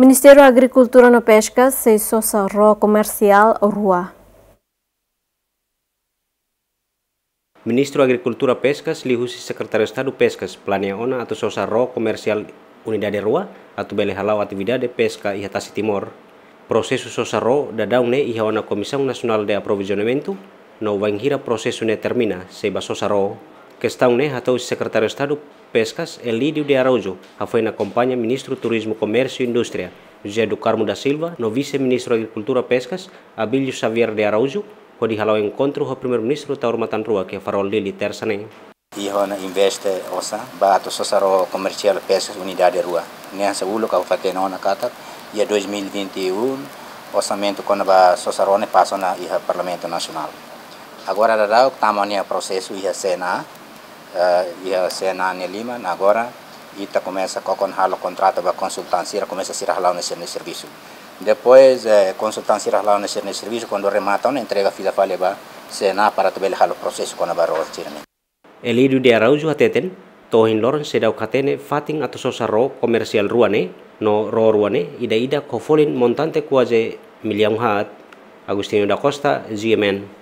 Ministério da Agricultura e Pesca, Seiso Sarro Comercial, Rua. Ministro da Agricultura Pescas, lihusi Secretário de Estado Pescas, planeona atau sosarro komersial unidade rua atau bele halau atividade pesca e Hatasi Timor. Processo da daune e ona Comissão Nacional de Aprovisionamento, não vai processo ne termina, seba sosarro. Questão ne atau Secretário de Estado Pescas, Elídio é de Araújo, a foi na companhia Ministro Turismo, Comércio e Indústria, José do Carmo da Silva, no Vice-Ministro da Agricultura Pescas, Abílio Xavier de Araújo, quando halau encontro o Primeiro-Ministro Tauro Matanrua, que é farol dele terça E né? Ihon investe osa, bato sosaro comercial pescas unidade rua. Nessa né, ulo que eu fatei na cata, e 2021, orçamento quando a sosarone passa na Parlamento Nacional. Agora, da o tamanho né, processo ia Sena, Eh, ia sena ne liman nah agora ita komesa kokon halo kontrata ba konsultan ela komesa a se na sirne servisu depois eh, consultância na sirne servisu kondo remata uma entrega fila fale ba sena para tabel halo processo com a barro tirne elidu de araujo teten, tohin loron sedau katene fating atau ro komersial ruane no ro ruane ida ida kofolin montante kuaje miliam hat Agustino da Costa, GMN.